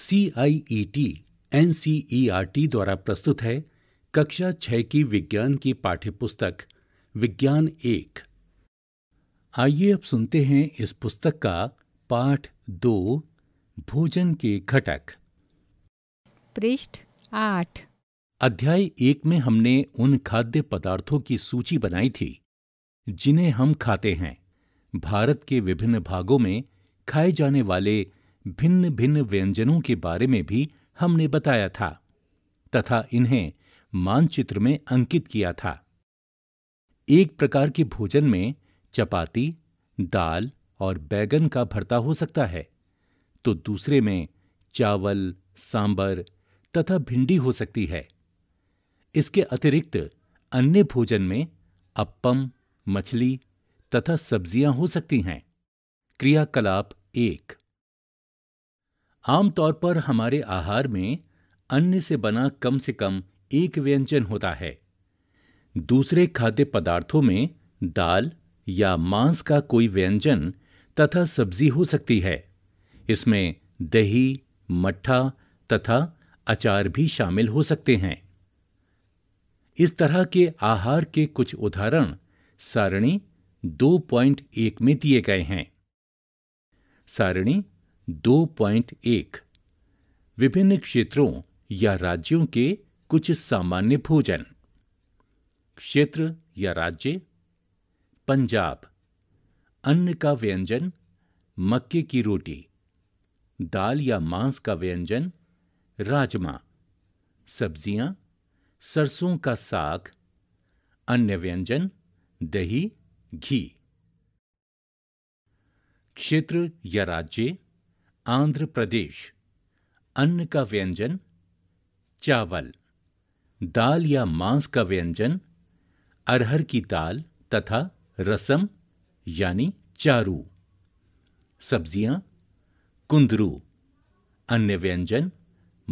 C I E T N C E R T द्वारा प्रस्तुत है कक्षा छ की विज्ञान की पाठ्य पुस्तक विज्ञान एक आइए अब सुनते हैं इस पुस्तक का पाठ दो भोजन के घटक पृष्ठ आठ अध्याय एक में हमने उन खाद्य पदार्थों की सूची बनाई थी जिन्हें हम खाते हैं भारत के विभिन्न भागों में खाए जाने वाले भिन्न भिन्न व्यंजनों के बारे में भी हमने बताया था तथा इन्हें मानचित्र में अंकित किया था एक प्रकार के भोजन में चपाती दाल और बैगन का भरता हो सकता है तो दूसरे में चावल सांबर तथा भिंडी हो सकती है इसके अतिरिक्त अन्य भोजन में अप्पम मछली तथा सब्जियां हो सकती हैं क्रियाकलाप एक आमतौर पर हमारे आहार में अन्न से बना कम से कम एक व्यंजन होता है दूसरे खाद्य पदार्थों में दाल या मांस का कोई व्यंजन तथा सब्जी हो सकती है इसमें दही मट्ठा तथा अचार भी शामिल हो सकते हैं इस तरह के आहार के कुछ उदाहरण सारणी 2.1 में दिए गए हैं सारणी 2.1 विभिन्न क्षेत्रों या राज्यों के कुछ सामान्य भोजन क्षेत्र या राज्य पंजाब अन्न का व्यंजन मक्के की रोटी दाल या मांस का व्यंजन राजमा सब्जियां सरसों का साग अन्य व्यंजन दही घी क्षेत्र या राज्य आंध्र प्रदेश अन्न का व्यंजन चावल दाल या मांस का व्यंजन अरहर की दाल तथा रसम यानी चारू सब्जियां कुंदरू अन्य व्यंजन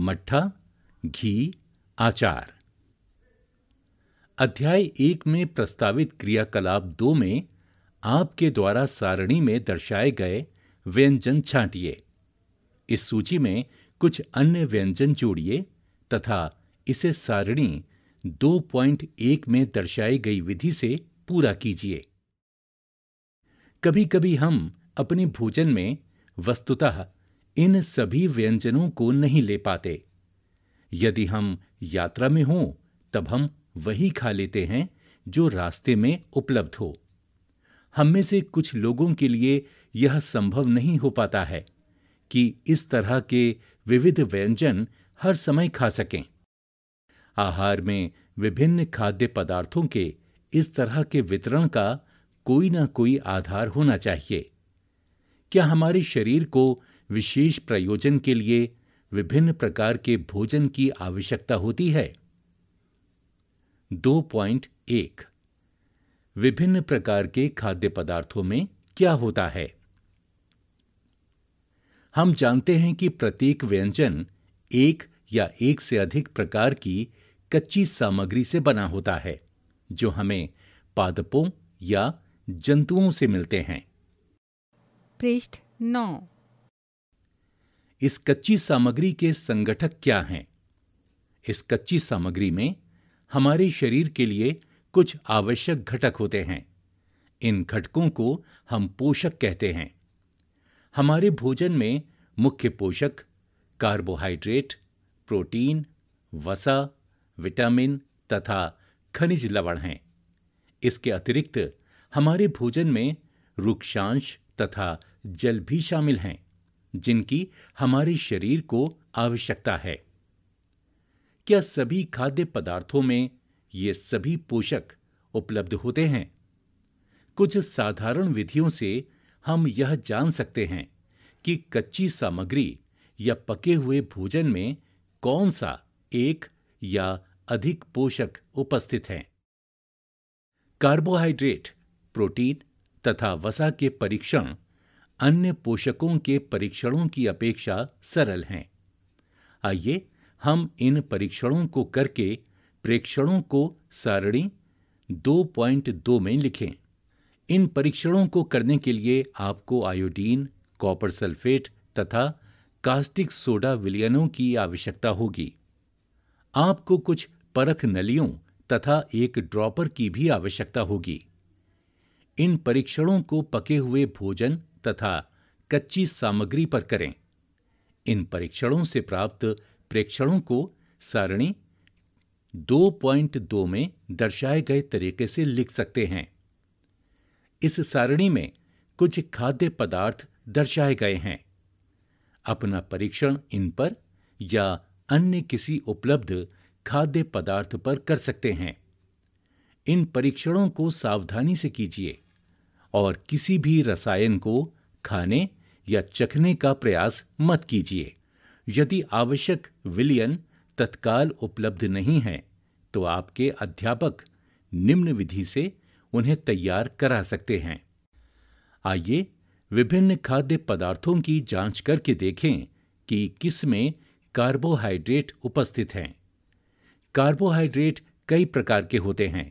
मट्ठा घी आचार अध्याय एक में प्रस्तावित क्रियाकलाप दो में आपके द्वारा सारणी में दर्शाए गए व्यंजन छांटिए इस सूची में कुछ अन्य व्यंजन जोड़िए तथा इसे सारणी 2.1 में दर्शाई गई विधि से पूरा कीजिए कभी कभी हम अपने भोजन में वस्तुतः इन सभी व्यंजनों को नहीं ले पाते यदि हम यात्रा में हों तब हम वही खा लेते हैं जो रास्ते में उपलब्ध हो हम में से कुछ लोगों के लिए यह संभव नहीं हो पाता है कि इस तरह के विविध व्यंजन हर समय खा सकें आहार में विभिन्न खाद्य पदार्थों के इस तरह के वितरण का कोई ना कोई आधार होना चाहिए क्या हमारे शरीर को विशेष प्रयोजन के लिए विभिन्न प्रकार के भोजन की आवश्यकता होती है दो पॉइंट एक विभिन्न प्रकार के खाद्य पदार्थों में क्या होता है हम जानते हैं कि प्रत्येक व्यंजन एक या एक से अधिक प्रकार की कच्ची सामग्री से बना होता है जो हमें पादपों या जंतुओं से मिलते हैं पृष्ठ नौ इस कच्ची सामग्री के संगठक क्या हैं इस कच्ची सामग्री में हमारे शरीर के लिए कुछ आवश्यक घटक होते हैं इन घटकों को हम पोषक कहते हैं हमारे भोजन में मुख्य पोषक कार्बोहाइड्रेट प्रोटीन वसा विटामिन तथा खनिज लवण हैं इसके अतिरिक्त हमारे भोजन में रुक्षांश तथा जल भी शामिल हैं जिनकी हमारे शरीर को आवश्यकता है क्या सभी खाद्य पदार्थों में ये सभी पोषक उपलब्ध होते हैं कुछ साधारण विधियों से हम यह जान सकते हैं कि कच्ची सामग्री या पके हुए भोजन में कौन सा एक या अधिक पोषक उपस्थित हैं कार्बोहाइड्रेट प्रोटीन तथा वसा के परीक्षण अन्य पोषकों के परीक्षणों की अपेक्षा सरल हैं आइए हम इन परीक्षणों को करके प्रेक्षणों को सारणी 2.2 में लिखें इन परीक्षणों को करने के लिए आपको आयोडीन कॉपर सल्फेट तथा कास्टिक सोडा विलयनों की आवश्यकता होगी आपको कुछ परख नलियों तथा एक ड्रॉपर की भी आवश्यकता होगी इन परीक्षणों को पके हुए भोजन तथा कच्ची सामग्री पर करें इन परीक्षणों से प्राप्त प्रेक्षणों को सारणी 2.2 में दर्शाए गए तरीके से लिख सकते हैं इस सारणी में कुछ खाद्य पदार्थ दर्शाए गए हैं अपना परीक्षण इन पर या अन्य किसी उपलब्ध खाद्य पदार्थ पर कर सकते हैं इन परीक्षणों को सावधानी से कीजिए और किसी भी रसायन को खाने या चखने का प्रयास मत कीजिए यदि आवश्यक विलियन तत्काल उपलब्ध नहीं है तो आपके अध्यापक निम्न विधि से उन्हें तैयार करा सकते हैं आइए विभिन्न खाद्य पदार्थों की जांच करके देखें कि किसमें कार्बोहाइड्रेट उपस्थित हैं कार्बोहाइड्रेट कई प्रकार के होते हैं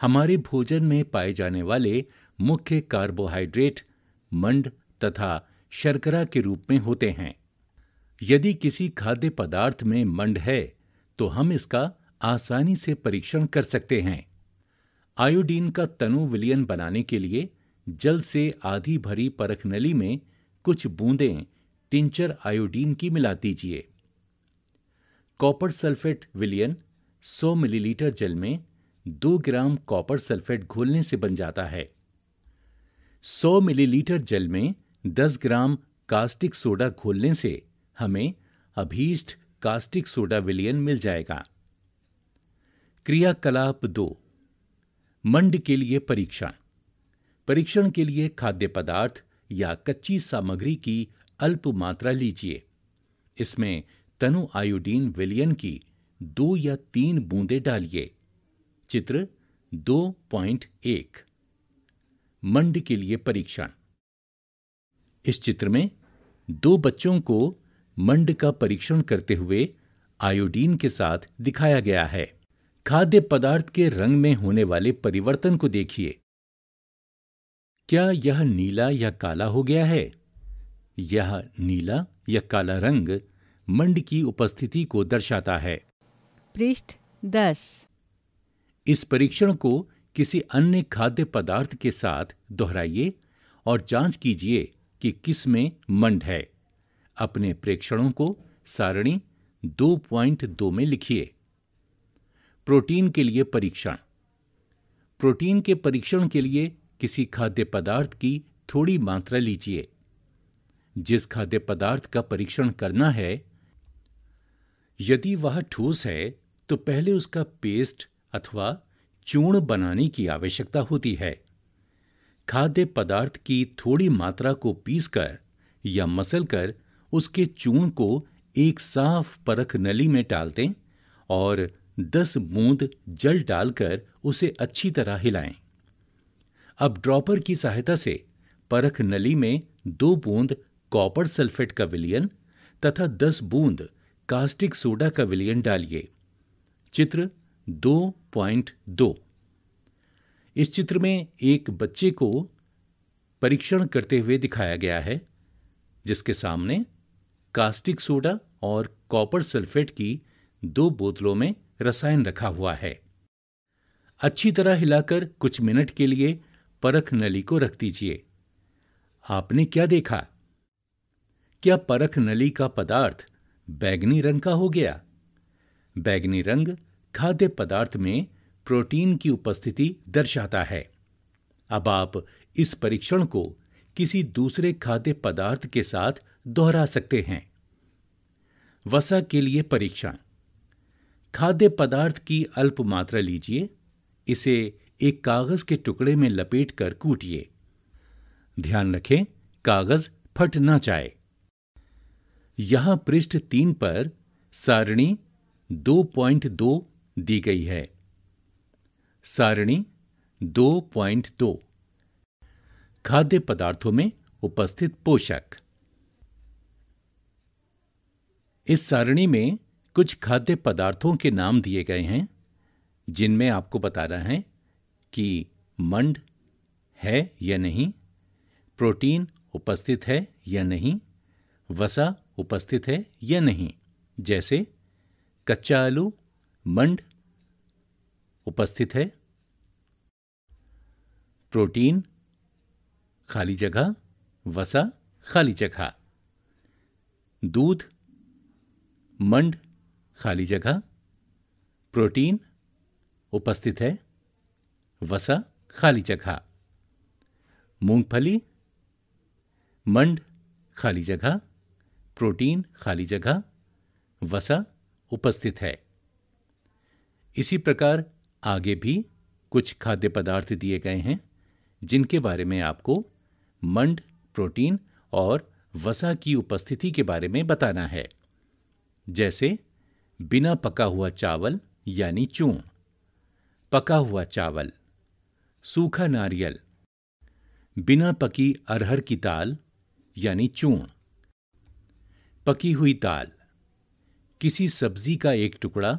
हमारे भोजन में पाए जाने वाले मुख्य कार्बोहाइड्रेट मंड तथा शर्करा के रूप में होते हैं यदि किसी खाद्य पदार्थ में मंड है तो हम इसका आसानी से परीक्षण कर सकते हैं आयोडीन का तनु विलियन बनाने के लिए जल से आधी भरी परख नली में कुछ बूंदें टिंचर आयोडीन की मिला दीजिए कॉपर सल्फेट विलियन 100 मिलीलीटर जल में 2 ग्राम कॉपर सल्फेट घोलने से बन जाता है 100 मिलीलीटर जल में 10 ग्राम कास्टिक सोडा घोलने से हमें अभीष्ट कास्टिक सोडा विलियन मिल जाएगा क्रियाकलाप दो मंड के लिए परीक्षण परीक्षण के लिए खाद्य पदार्थ या कच्ची सामग्री की अल्प मात्रा लीजिए इसमें तनु आयोडीन विलियन की दो या तीन बूंदें डालिए चित्र 2.1 मंड के लिए परीक्षण इस चित्र में दो बच्चों को मंड का परीक्षण करते हुए आयोडीन के साथ दिखाया गया है खाद्य पदार्थ के रंग में होने वाले परिवर्तन को देखिए क्या यह नीला या काला हो गया है यह नीला या काला रंग मंड की उपस्थिति को दर्शाता है पृष्ठ दस इस परीक्षण को किसी अन्य खाद्य पदार्थ के साथ दोहराइए और जांच कीजिए कि किस में मंड है अपने प्रेक्षणों को सारणी 2.2 में लिखिए प्रोटीन के लिए परीक्षण प्रोटीन के परीक्षण के लिए किसी खाद्य पदार्थ की थोड़ी मात्रा लीजिए जिस खाद्य पदार्थ का परीक्षण करना है यदि वह ठोस है तो पहले उसका पेस्ट अथवा चूर्ण बनाने की आवश्यकता होती है खाद्य पदार्थ की थोड़ी मात्रा को पीसकर या मसलकर उसके चूर्ण को एक साफ परख नली में डाल दें और दस बूंद जल डालकर उसे अच्छी तरह हिलाएं। अब ड्रॉपर की सहायता से परख नली में दो बूंद कॉपर सल्फेट का विलियन तथा दस बूंद कास्टिक सोडा का विलियन डालिए चित्र 2.2 इस चित्र में एक बच्चे को परीक्षण करते हुए दिखाया गया है जिसके सामने कास्टिक सोडा और कॉपर सल्फेट की दो बोतलों में रसायन रखा हुआ है अच्छी तरह हिलाकर कुछ मिनट के लिए परख नली को रख दीजिए आपने क्या देखा क्या परख नली का पदार्थ बैगनी रंग का हो गया बैगनी रंग खाद्य पदार्थ में प्रोटीन की उपस्थिति दर्शाता है अब आप इस परीक्षण को किसी दूसरे खाद्य पदार्थ के साथ दोहरा सकते हैं वसा के लिए परीक्षण खाद्य पदार्थ की अल्प मात्रा लीजिए इसे एक कागज के टुकड़े में लपेट कर कूटिए ध्यान रखें कागज फट ना जाए यहां पृष्ठ तीन पर सारणी 2.2 दी गई है सारणी 2.2 खाद्य पदार्थों में उपस्थित पोषक इस सारणी में कुछ खाद्य पदार्थों के नाम दिए गए हैं जिनमें आपको बताना है कि मंड है या नहीं प्रोटीन उपस्थित है या नहीं वसा उपस्थित है या नहीं जैसे कच्चा आलू मंड उपस्थित है प्रोटीन खाली जगह वसा खाली जगह दूध मंड खाली जगह प्रोटीन उपस्थित है वसा खाली जगह मूंगफली मंड खाली जगह प्रोटीन खाली जगह वसा उपस्थित है इसी प्रकार आगे भी कुछ खाद्य पदार्थ दिए गए हैं जिनके बारे में आपको मंड प्रोटीन और वसा की उपस्थिति के बारे में बताना है जैसे बिना पका हुआ चावल यानी चूं पका हुआ चावल सूखा नारियल बिना पकी अरहर की दाल यानी चूर्ण पकी हुई दाल किसी सब्जी का एक टुकड़ा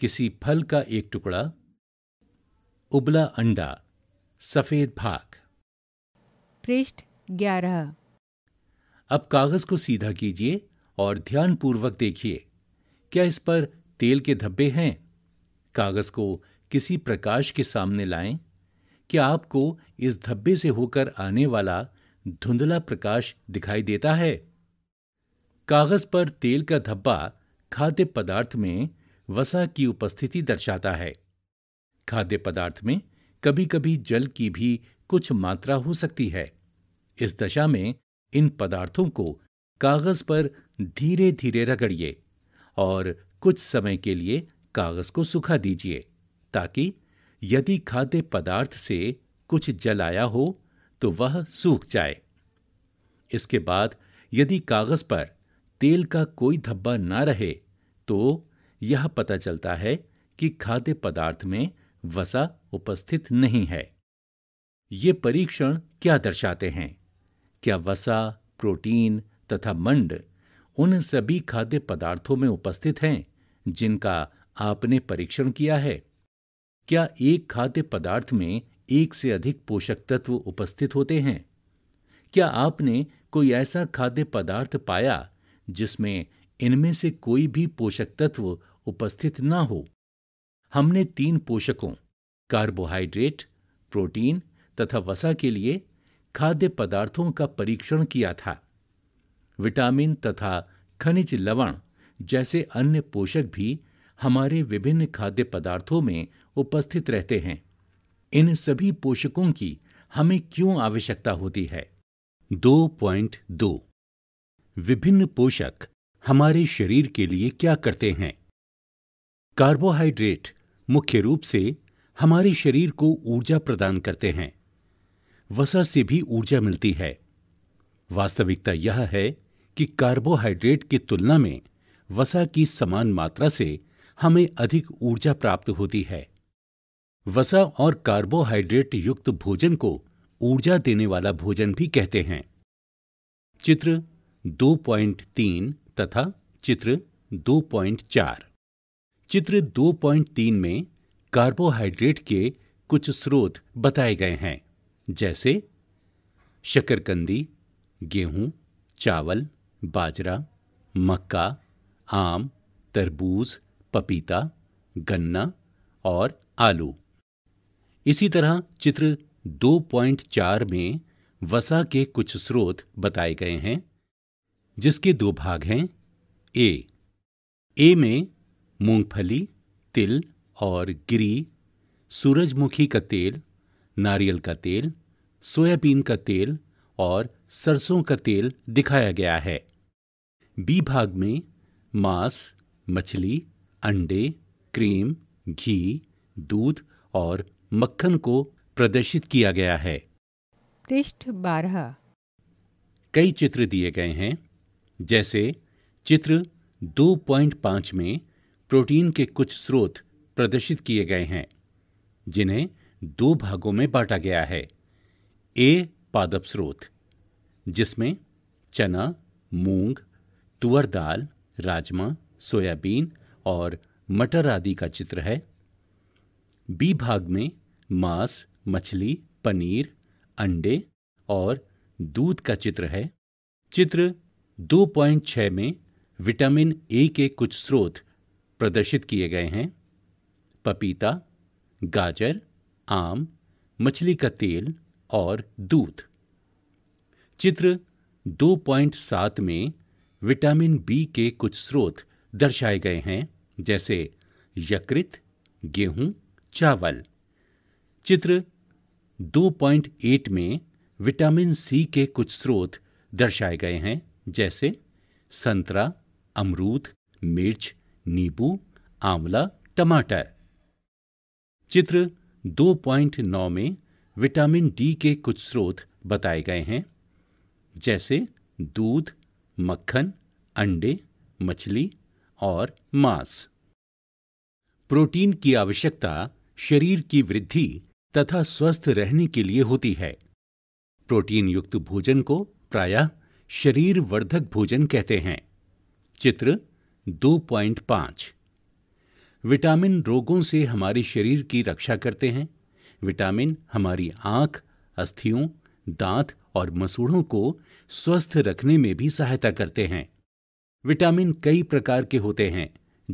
किसी फल का एक टुकड़ा उबला अंडा सफेद भाग पृष्ठ ग्यारह अब कागज को सीधा कीजिए और ध्यानपूर्वक देखिए क्या इस पर तेल के धब्बे हैं कागज को किसी प्रकाश के सामने लाएं क्या आपको इस धब्बे से होकर आने वाला धुंधला प्रकाश दिखाई देता है कागज पर तेल का धब्बा खाद्य पदार्थ में वसा की उपस्थिति दर्शाता है खाद्य पदार्थ में कभी कभी जल की भी कुछ मात्रा हो सकती है इस दशा में इन पदार्थों को कागज पर धीरे धीरे रगड़िए और कुछ समय के लिए कागज को सुखा दीजिए ताकि यदि खाद्य पदार्थ से कुछ जलाया हो तो वह सूख जाए इसके बाद यदि कागज़ पर तेल का कोई धब्बा ना रहे तो यह पता चलता है कि खाद्य पदार्थ में वसा उपस्थित नहीं है ये परीक्षण क्या दर्शाते हैं क्या वसा प्रोटीन तथा मंड उन सभी खाद्य पदार्थों में उपस्थित हैं जिनका आपने परीक्षण किया है क्या एक खाद्य पदार्थ में एक से अधिक पोषक तत्व उपस्थित होते हैं क्या आपने कोई ऐसा खाद्य पदार्थ पाया जिसमें इनमें से कोई भी पोषक तत्व उपस्थित ना हो हमने तीन पोषकों कार्बोहाइड्रेट प्रोटीन तथा वसा के लिए खाद्य पदार्थों का परीक्षण किया था विटामिन तथा खनिज लवण जैसे अन्य पोषक भी हमारे विभिन्न खाद्य पदार्थों में उपस्थित रहते हैं इन सभी पोषकों की हमें क्यों आवश्यकता होती है 2.2 विभिन्न पोषक हमारे शरीर के लिए क्या करते हैं कार्बोहाइड्रेट मुख्य रूप से हमारे शरीर को ऊर्जा प्रदान करते हैं वसा से भी ऊर्जा मिलती है वास्तविकता यह है कि कार्बोहाइड्रेट की तुलना में वसा की समान मात्रा से हमें अधिक ऊर्जा प्राप्त होती है वसा और कार्बोहाइड्रेट युक्त भोजन को ऊर्जा देने वाला भोजन भी कहते हैं चित्र 2.3 तथा चित्र 2.4 चित्र 2.3 में कार्बोहाइड्रेट के कुछ स्रोत बताए गए हैं जैसे शकरकंदी गेहूं चावल बाजरा मक्का आम तरबूज पपीता गन्ना और आलू इसी तरह चित्र 2.4 में वसा के कुछ स्रोत बताए गए हैं जिसके दो भाग हैं ए ए में मूंगफली तिल और गिरी सूरजमुखी का तेल नारियल का तेल सोयाबीन का तेल और सरसों का तेल दिखाया गया है बी भाग में मांस मछली अंडे क्रीम घी दूध और मक्खन को प्रदर्शित किया गया है पृष्ठ बारह कई चित्र दिए गए हैं जैसे चित्र 2.5 में प्रोटीन के कुछ स्रोत प्रदर्शित किए गए हैं जिन्हें दो भागों में बांटा गया है ए पादप स्रोत जिसमें चना मूंग तुअर दाल राजमा सोयाबीन और मटर आदि का चित्र है बी भाग में मांस मछली पनीर अंडे और दूध का चित्र है चित्र 2.6 में विटामिन ए के कुछ स्रोत प्रदर्शित किए गए हैं पपीता गाजर आम मछली का तेल और दूध चित्र 2.7 में विटामिन बी के कुछ स्रोत दर्शाए गए हैं जैसे यकृत गेहूं चावल चित्र 2.8 में विटामिन सी के कुछ स्रोत दर्शाए गए हैं जैसे संतरा अमरूद मिर्च नींबू आंवला टमाटर चित्र 2.9 में विटामिन डी के कुछ स्रोत बताए गए हैं जैसे दूध मक्खन अंडे मछली और मांस प्रोटीन की आवश्यकता शरीर की वृद्धि तथा स्वस्थ रहने के लिए होती है प्रोटीन युक्त भोजन को प्रायः शरीर वर्धक भोजन कहते हैं चित्र 2.5 विटामिन रोगों से हमारे शरीर की रक्षा करते हैं विटामिन हमारी आंख अस्थियों दांत और मसूड़ों को स्वस्थ रखने में भी सहायता करते हैं विटामिन कई प्रकार के होते हैं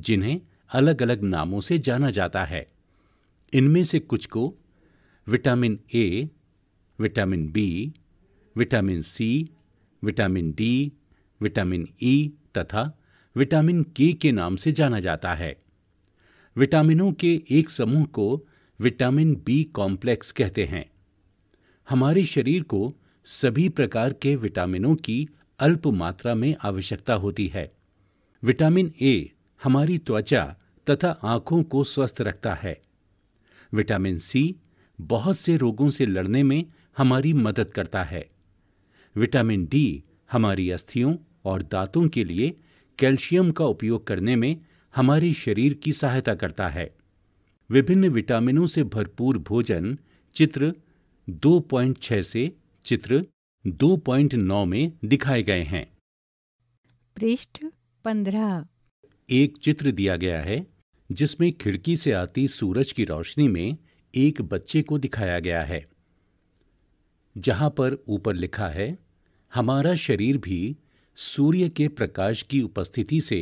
जिन्हें अलग अलग नामों से जाना जाता है इनमें से कुछ को vitamin A vitamin B vitamin C vitamin D vitamin E e, तथा विटामिन के के नाम से जाना जाता है विटामिनों के एक समूह को विटामिन बी कॉम्प्लेक्स कहते हैं हमारे शरीर को सभी प्रकार के विटामिनों की अल्प मात्रा में आवश्यकता होती है विटामिन ए हमारी त्वचा तथा आंखों को स्वस्थ रखता है विटामिन सी बहुत से रोगों से लड़ने में हमारी मदद करता है विटामिन डी हमारी अस्थियों और दांतों के लिए कैल्शियम का उपयोग करने में हमारे शरीर की सहायता करता है विभिन्न विटामिनों से भरपूर भोजन चित्र 2.6 से चित्र 2.9 में दिखाए गए हैं पृष्ठ 15 एक चित्र दिया गया है जिसमें खिड़की से आती सूरज की रोशनी में एक बच्चे को दिखाया गया है जहां पर ऊपर लिखा है हमारा शरीर भी सूर्य के प्रकाश की उपस्थिति से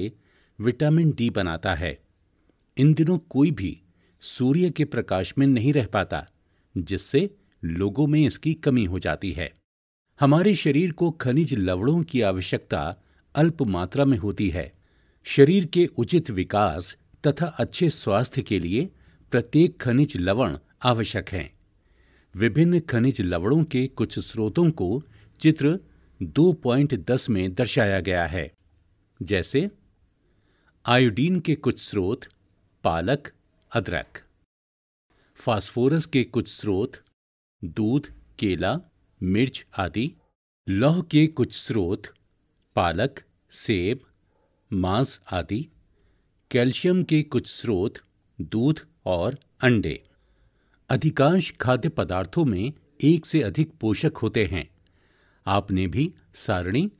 विटामिन डी बनाता है इन दिनों कोई भी सूर्य के प्रकाश में नहीं रह पाता जिससे लोगों में इसकी कमी हो जाती है हमारे शरीर को खनिज लवणों की आवश्यकता अल्प मात्रा में होती है शरीर के उचित विकास तथा अच्छे स्वास्थ्य के लिए प्रत्येक खनिज लवण आवश्यक हैं विभिन्न खनिज लवणों के कुछ स्रोतों को चित्र 2.10 में दर्शाया गया है जैसे आयोडीन के कुछ स्रोत पालक अदरक फास्फोरस के कुछ स्रोत दूध केला मिर्च आदि लौह के कुछ स्रोत पालक सेब मांस आदि कैल्शियम के कुछ स्रोत दूध और अंडे अधिकांश खाद्य पदार्थों में एक से अधिक पोषक होते हैं आपने भी सारणी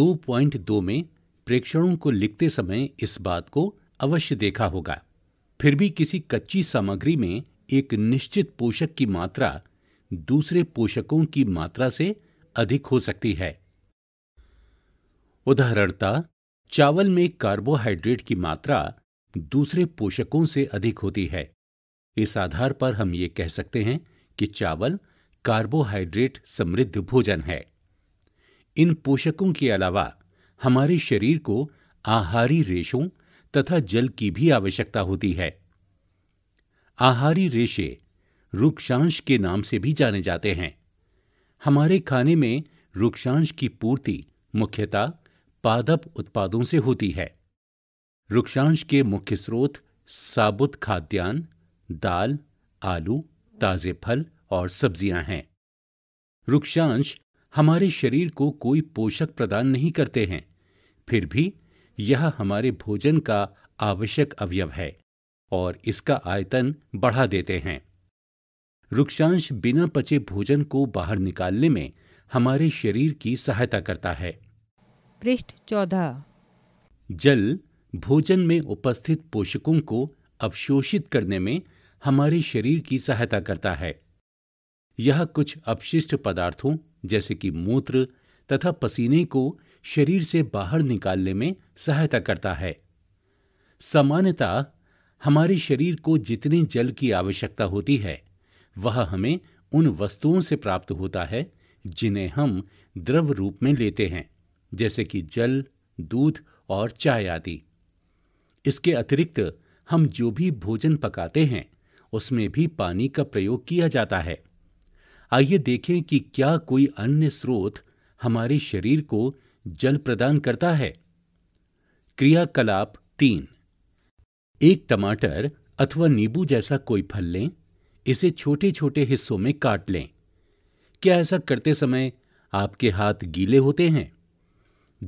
2.2 में प्रेक्षणों को लिखते समय इस बात को अवश्य देखा होगा फिर भी किसी कच्ची सामग्री में एक निश्चित पोषक की मात्रा दूसरे पोषकों की मात्रा से अधिक हो सकती है उदाहरणता चावल में कार्बोहाइड्रेट की मात्रा दूसरे पोषकों से अधिक होती है इस आधार पर हम ये कह सकते हैं कि चावल कार्बोहाइड्रेट समृद्ध भोजन है इन पोषकों के अलावा हमारे शरीर को आहारी रेशों तथा जल की भी आवश्यकता होती है आहारी रेशे रुक्षांश के नाम से भी जाने जाते हैं हमारे खाने में रुक्षांश की पूर्ति मुख्यतः पादप उत्पादों से होती है रुक्षांश के मुख्य स्रोत साबुत खाद्यान्न दाल आलू ताज़े फल और सब्जियां हैं रुक्षांश हमारे शरीर को कोई पोषक प्रदान नहीं करते हैं फिर भी यह हमारे भोजन का आवश्यक अवयव है और इसका आयतन बढ़ा देते हैं रुक्षांश बिना पचे भोजन को बाहर निकालने में हमारे शरीर की सहायता करता है पृष्ठ चौदह जल भोजन में उपस्थित पोषकों को अवशोषित करने में हमारे शरीर की सहायता करता है यह कुछ अपशिष्ट पदार्थों जैसे कि मूत्र तथा पसीने को शरीर से बाहर निकालने में सहायता करता है सामान्यतः हमारे शरीर को जितने जल की आवश्यकता होती है वह हमें उन वस्तुओं से प्राप्त होता है जिन्हें हम द्रव रूप में लेते हैं जैसे कि जल दूध और चाय आदि इसके अतिरिक्त हम जो भी भोजन पकाते हैं उसमें भी पानी का प्रयोग किया जाता है आइए देखें कि क्या कोई अन्य स्रोत हमारे शरीर को जल प्रदान करता है क्रियाकलाप तीन एक टमाटर अथवा नींबू जैसा कोई फल लें इसे छोटे छोटे हिस्सों में काट लें क्या ऐसा करते समय आपके हाथ गीले होते हैं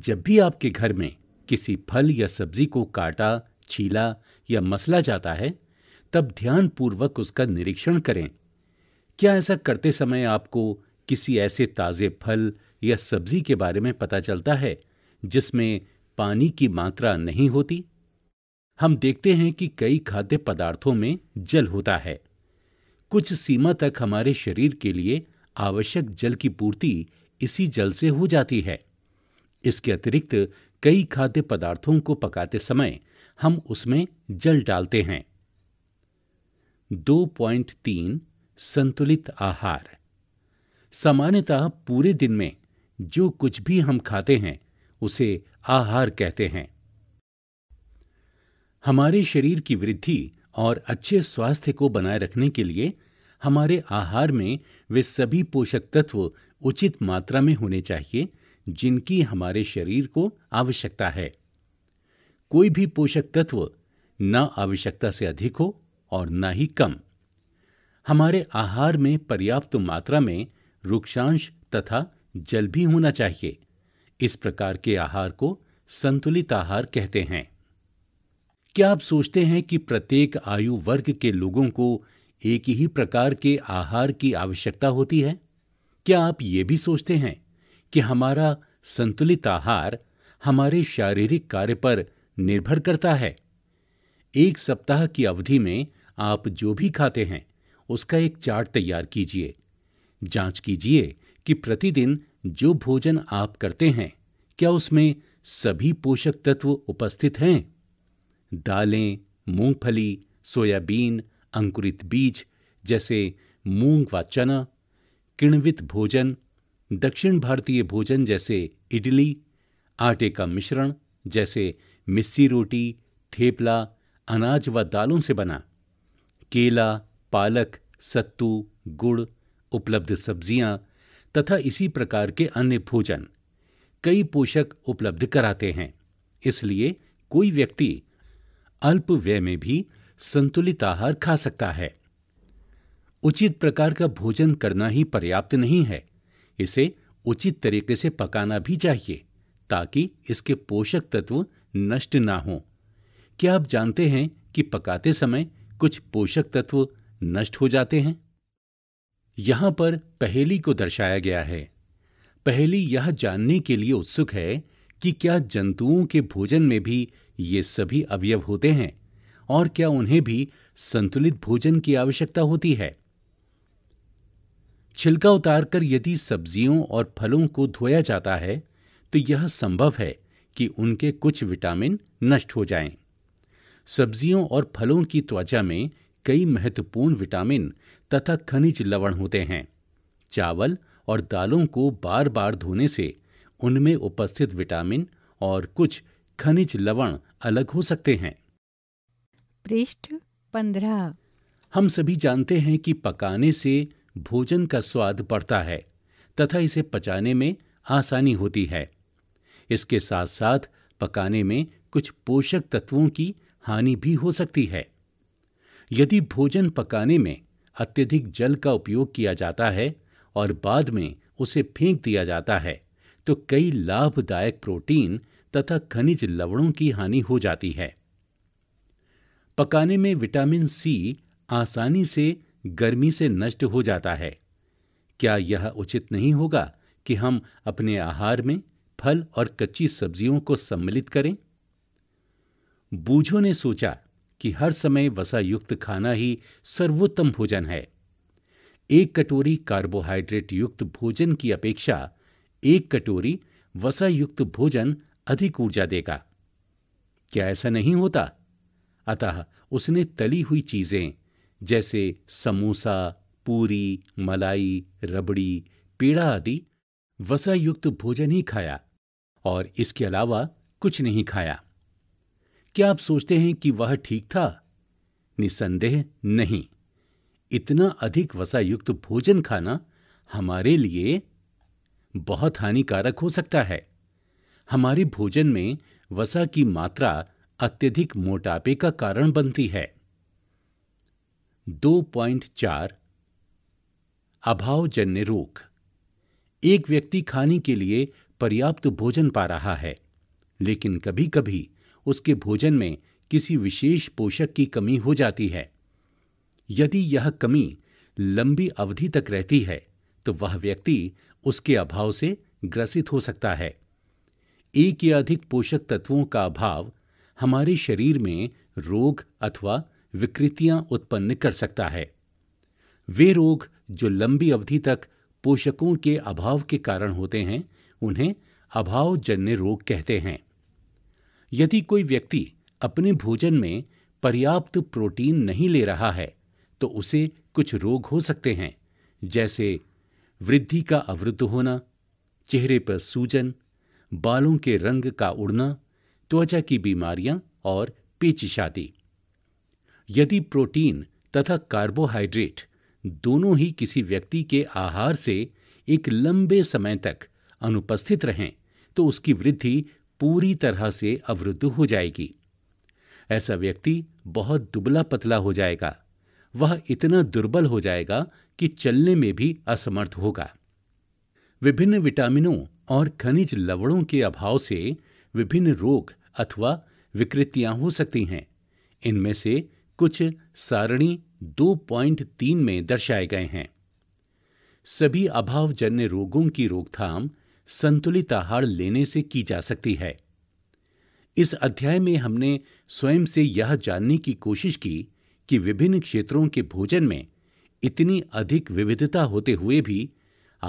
जब भी आपके घर में किसी फल या सब्जी को काटा छीला या मसला जाता है तब ध्यानपूर्वक उसका निरीक्षण करें क्या ऐसा करते समय आपको किसी ऐसे ताज़े फल या सब्जी के बारे में पता चलता है जिसमें पानी की मात्रा नहीं होती हम देखते हैं कि कई खाद्य पदार्थों में जल होता है कुछ सीमा तक हमारे शरीर के लिए आवश्यक जल की पूर्ति इसी जल से हो जाती है इसके अतिरिक्त कई खाद्य पदार्थों को पकाते समय हम उसमें जल डालते हैं 2.3 संतुलित आहार सामान्यतः पूरे दिन में जो कुछ भी हम खाते हैं उसे आहार कहते हैं हमारे शरीर की वृद्धि और अच्छे स्वास्थ्य को बनाए रखने के लिए हमारे आहार में वे सभी पोषक तत्व उचित मात्रा में होने चाहिए जिनकी हमारे शरीर को आवश्यकता है कोई भी पोषक तत्व न आवश्यकता से अधिक हो और न ही कम हमारे आहार में पर्याप्त मात्रा में रुक्षांश तथा जल भी होना चाहिए इस प्रकार के आहार को संतुलित आहार कहते हैं क्या आप सोचते हैं कि प्रत्येक आयु वर्ग के लोगों को एक ही प्रकार के आहार की आवश्यकता होती है क्या आप ये भी सोचते हैं कि हमारा संतुलित आहार हमारे शारीरिक कार्य पर निर्भर करता है एक सप्ताह की अवधि में आप जो भी खाते हैं उसका एक चार्ट तैयार कीजिए जांच कीजिए कि प्रतिदिन जो भोजन आप करते हैं क्या उसमें सभी पोषक तत्व उपस्थित हैं दालें मूंगफली सोयाबीन अंकुरित बीज जैसे मूंग व चना किण्वित भोजन दक्षिण भारतीय भोजन जैसे इडली आटे का मिश्रण जैसे मिस्सी रोटी थेपला अनाज व दालों से बना केला पालक सत्तू गुड़ उपलब्ध सब्जियां तथा इसी प्रकार के अन्य भोजन कई पोषक उपलब्ध कराते हैं इसलिए कोई व्यक्ति अल्प व्यय में भी संतुलित आहार खा सकता है उचित प्रकार का भोजन करना ही पर्याप्त नहीं है इसे उचित तरीके से पकाना भी चाहिए ताकि इसके पोषक तत्व नष्ट ना हो क्या आप जानते हैं कि पकाते समय कुछ पोषक तत्व नष्ट हो जाते हैं यहां पर पहेली को दर्शाया गया है पहेली यह जानने के लिए उत्सुक है कि क्या जंतुओं के भोजन में भी ये सभी अवयव होते हैं और क्या उन्हें भी संतुलित भोजन की आवश्यकता होती है छिलका उतारकर यदि सब्जियों और फलों को धोया जाता है तो यह संभव है कि उनके कुछ विटामिन नष्ट हो जाएं। सब्जियों और फलों की त्वचा में कई महत्वपूर्ण विटामिन तथा खनिज लवण होते हैं चावल और दालों को बार बार धोने से उनमें उपस्थित विटामिन और कुछ खनिज लवण अलग हो सकते हैं पृष्ठ पंद्रह हम सभी जानते हैं कि पकाने से भोजन का स्वाद बढ़ता है तथा इसे पचाने में आसानी होती है इसके साथ साथ पकाने में कुछ पोषक तत्वों की हानि भी हो सकती है यदि भोजन पकाने में अत्यधिक जल का उपयोग किया जाता है और बाद में उसे फेंक दिया जाता है तो कई लाभदायक प्रोटीन तथा खनिज लवणों की हानि हो जाती है पकाने में विटामिन सी आसानी से गर्मी से नष्ट हो जाता है क्या यह उचित नहीं होगा कि हम अपने आहार में फल और कच्ची सब्जियों को सम्मिलित करें बूझों ने सोचा कि हर समय वसा युक्त खाना ही सर्वोत्तम भोजन है एक कटोरी कार्बोहाइड्रेट युक्त भोजन की अपेक्षा एक कटोरी वसा युक्त भोजन अधिक ऊर्जा देगा क्या ऐसा नहीं होता अतः उसने तली हुई चीज़ें जैसे समोसा पूरी मलाई रबड़ी पेड़ा आदि वसायुक्त भोजन ही खाया और इसके अलावा कुछ नहीं खाया क्या आप सोचते हैं कि वह ठीक था निसंदेह नहीं इतना अधिक वसायुक्त भोजन खाना हमारे लिए बहुत हानिकारक हो सकता है हमारे भोजन में वसा की मात्रा अत्यधिक मोटापे का कारण बनती है 2.4 अभावजन्य रोग एक व्यक्ति खाने के लिए पर्याप्त भोजन पा रहा है लेकिन कभी कभी उसके भोजन में किसी विशेष पोषक की कमी हो जाती है यदि यह कमी लंबी अवधि तक रहती है तो वह व्यक्ति उसके अभाव से ग्रसित हो सकता है एक या अधिक पोषक तत्वों का अभाव हमारे शरीर में रोग अथवा विकृतियां उत्पन्न कर सकता है वे रोग जो लंबी अवधि तक पोषकों के अभाव के कारण होते हैं उन्हें अभावजन्य रोग कहते हैं यदि कोई व्यक्ति अपने भोजन में पर्याप्त प्रोटीन नहीं ले रहा है तो उसे कुछ रोग हो सकते हैं जैसे वृद्धि का अवरुद्ध होना चेहरे पर सूजन बालों के रंग का उड़ना त्वचा की बीमारियां और पेचिशादी यदि प्रोटीन तथा कार्बोहाइड्रेट दोनों ही किसी व्यक्ति के आहार से एक लंबे समय तक अनुपस्थित रहें तो उसकी वृद्धि पूरी तरह से अवरुद्ध हो जाएगी ऐसा व्यक्ति बहुत दुबला पतला हो जाएगा वह इतना दुर्बल हो जाएगा कि चलने में भी असमर्थ होगा विभिन्न विटामिनों और खनिज लवणों के अभाव से विभिन्न रोग अथवा विकृतियां हो सकती हैं इनमें से कुछ सारणी 2.3 में दर्शाए गए हैं सभी अभावजन्य रोगों की रोकथाम संतुलित आहार लेने से की जा सकती है इस अध्याय में हमने स्वयं से यह जानने की कोशिश की कि विभिन्न क्षेत्रों के भोजन में इतनी अधिक विविधता होते हुए भी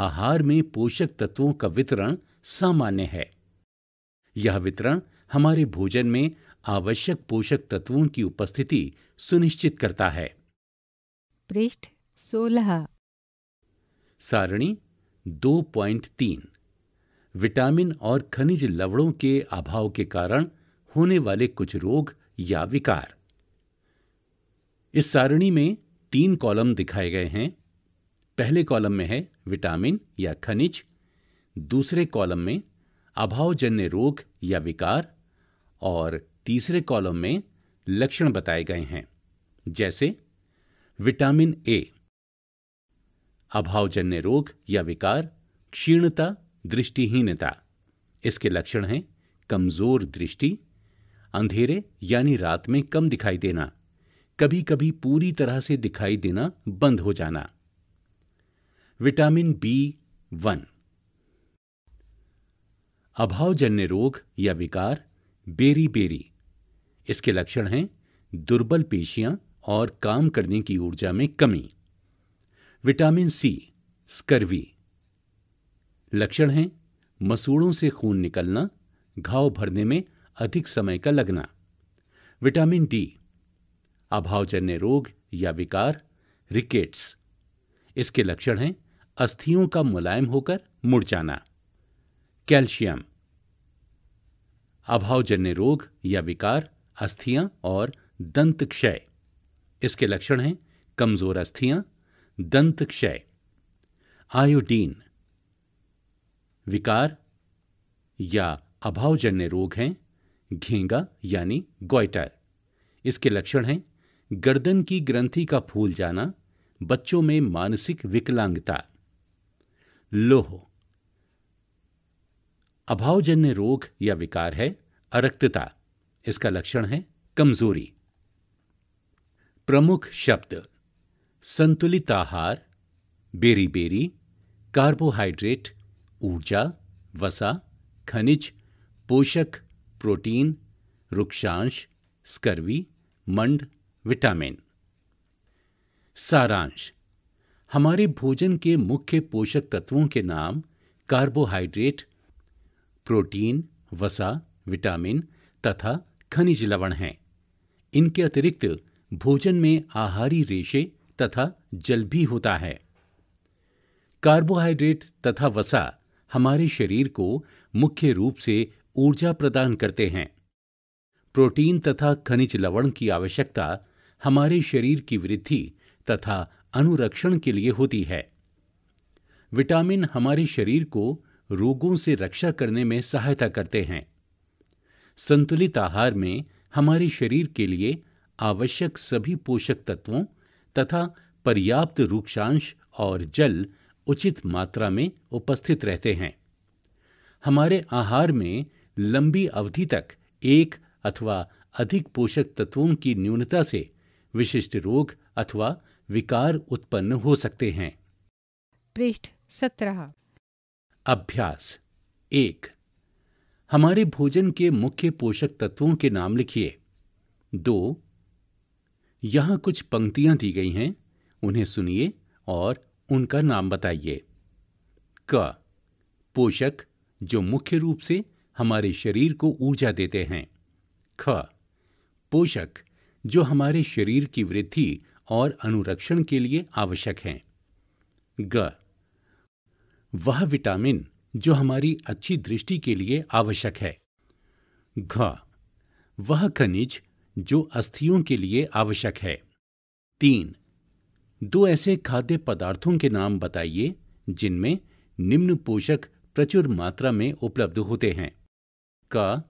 आहार में पोषक तत्वों का वितरण सामान्य है यह वितरण हमारे भोजन में आवश्यक पोषक तत्वों की उपस्थिति सुनिश्चित करता है पृष्ठ सोलह सारणी दो पॉइंट तीन विटामिन और खनिज लवणों के अभाव के कारण होने वाले कुछ रोग या विकार इस सारणी में तीन कॉलम दिखाए गए हैं पहले कॉलम में है विटामिन या खनिज दूसरे कॉलम में अभावजन्य रोग या विकार और तीसरे कॉलम में लक्षण बताए गए हैं जैसे विटामिन ए अभावजन्य रोग या विकार क्षीणता दृष्टिहीनता इसके लक्षण हैं कमजोर दृष्टि अंधेरे यानी रात में कम दिखाई देना कभी कभी पूरी तरह से दिखाई देना बंद हो जाना विटामिन बी वन अभावजन्य रोग या विकार बेरी बेरी इसके लक्षण हैं दुर्बल पेशियां और काम करने की ऊर्जा में कमी विटामिन सी स्कर्वी लक्षण हैं मसूड़ों से खून निकलना घाव भरने में अधिक समय का लगना विटामिन डी अभावजन्य रोग या विकार रिकेट्स इसके लक्षण हैं अस्थियों का मुलायम होकर मुड़ जाना कैल्शियम अभावजन्य रोग या विकार अस्थियां और दंत क्षय इसके लक्षण हैं कमजोर अस्थियां दंत क्षय आयोडीन विकार या अभावजन्य रोग हैं घेंगा यानी गोइटर इसके लक्षण हैं गर्दन की ग्रंथि का फूल जाना बच्चों में मानसिक विकलांगता लोह अभावजन्य रोग या विकार है अरक्तता इसका लक्षण है कमजोरी प्रमुख शब्द संतुलित आहार बेरी बेरी कार्बोहाइड्रेट ऊर्जा वसा खनिज पोषक प्रोटीन रुक्षांश स्कर्वी मंड विटामिन सारांश हमारे भोजन के मुख्य पोषक तत्वों के नाम कार्बोहाइड्रेट प्रोटीन वसा विटामिन तथा खनिज लवण हैं इनके अतिरिक्त भोजन में आहारी रेशे तथा जल भी होता है कार्बोहाइड्रेट तथा वसा हमारे शरीर को मुख्य रूप से ऊर्जा प्रदान करते हैं प्रोटीन तथा खनिज लवण की आवश्यकता हमारे शरीर की वृद्धि तथा अनुरक्षण के लिए होती है विटामिन हमारे शरीर को रोगों से रक्षा करने में सहायता करते हैं संतुलित आहार में हमारे शरीर के लिए आवश्यक सभी पोषक तत्वों तथा पर्याप्त रूक्षांश और जल उचित मात्रा में उपस्थित रहते हैं हमारे आहार में लंबी अवधि तक एक अथवा अधिक पोषक तत्वों की न्यूनता से विशिष्ट रोग अथवा विकार उत्पन्न हो सकते हैं पृष्ठ सत्रह अभ्यास एक हमारे भोजन के मुख्य पोषक तत्वों के नाम लिखिए दो यहां कुछ पंक्तियां दी गई हैं उन्हें सुनिए और उनका नाम बताइए क पोषक जो मुख्य रूप से हमारे शरीर को ऊर्जा देते हैं ख पोषक जो हमारे शरीर की वृद्धि और अनुरक्षण के लिए आवश्यक हैं ग वह विटामिन जो हमारी अच्छी दृष्टि के लिए आवश्यक है घ वह खनिज जो अस्थियों के लिए आवश्यक है तीन दो ऐसे खाद्य पदार्थों के नाम बताइए जिनमें निम्न पोषक प्रचुर मात्रा में उपलब्ध होते हैं क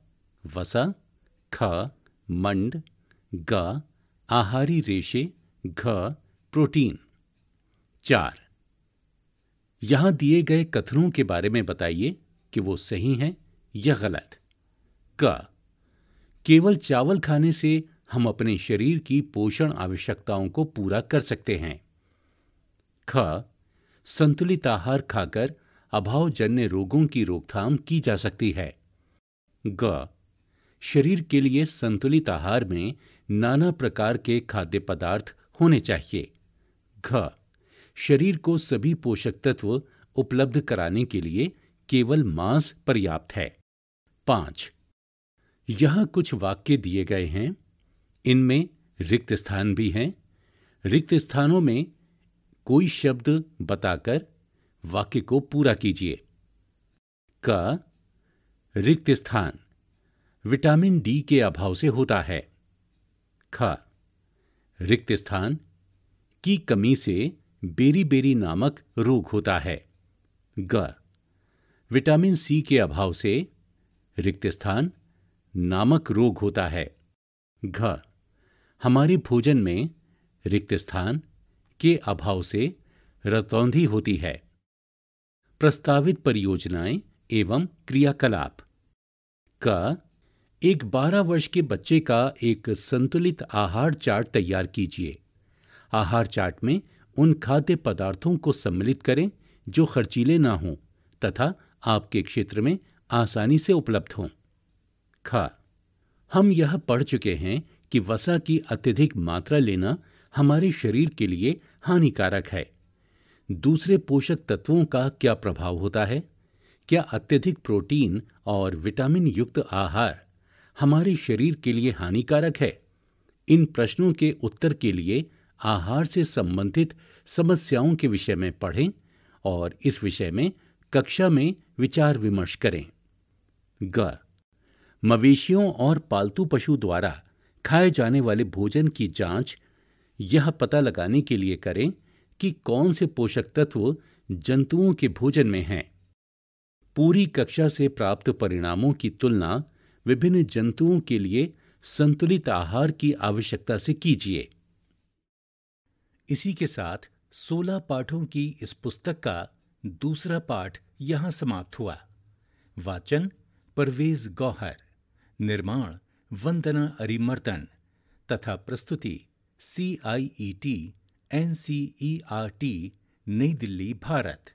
वसा ख मंड ग आहारी रेशे घ प्रोटीन चार यहां दिए गए कथनों के बारे में बताइए कि वो सही हैं या गलत क केवल चावल खाने से हम अपने शरीर की पोषण आवश्यकताओं को पूरा कर सकते हैं ख संतुलित आहार खाकर अभावजन्य रोगों की रोकथाम की जा सकती है ग शरीर के लिए संतुलित आहार में नाना प्रकार के खाद्य पदार्थ होने चाहिए घ शरीर को सभी पोषक तत्व उपलब्ध कराने के लिए केवल मांस पर्याप्त है पांच यह कुछ वाक्य दिए गए हैं इनमें रिक्त स्थान भी हैं रिक्त स्थानों में कोई शब्द बताकर वाक्य को पूरा कीजिए क रिक्त स्थान विटामिन डी के अभाव से होता है ख रिक्त स्थान की कमी से बेरी बेरी नामक रोग होता है ग विटामिन सी के अभाव से रिक्त स्थान नामक रोग होता है घ हमारे भोजन में रिक्त स्थान के अभाव से रतौंधी होती है प्रस्तावित परियोजनाएं एवं क्रियाकलाप क एक 12 वर्ष के बच्चे का एक संतुलित आहार चार्ट तैयार कीजिए आहार चार्ट में उन खाद्य पदार्थों को सम्मिलित करें जो खर्चीले ना हों तथा आपके क्षेत्र में आसानी से उपलब्ध हों खा हम यह पढ़ चुके हैं कि वसा की अत्यधिक मात्रा लेना हमारे शरीर के लिए हानिकारक है दूसरे पोषक तत्वों का क्या प्रभाव होता है क्या अत्यधिक प्रोटीन और विटामिन युक्त आहार हमारे शरीर के लिए हानिकारक है इन प्रश्नों के उत्तर के लिए आहार से संबंधित समस्याओं के विषय में पढ़ें और इस विषय में कक्षा में विचार विमर्श करें ग मवेशियों और पालतू पशु द्वारा खाए जाने वाले भोजन की जांच यह पता लगाने के लिए करें कि कौन से पोषक तत्व जंतुओं के भोजन में हैं पूरी कक्षा से प्राप्त परिणामों की तुलना विभिन्न जंतुओं के लिए संतुलित आहार की आवश्यकता से कीजिए इसी के साथ सोलह पाठों की इस पुस्तक का दूसरा पाठ यहां समाप्त हुआ वाचन परवेज गौहर निर्माण वंदना अरिमर्दन तथा प्रस्तुति C I E T N C E R T Nai Delhi Bharat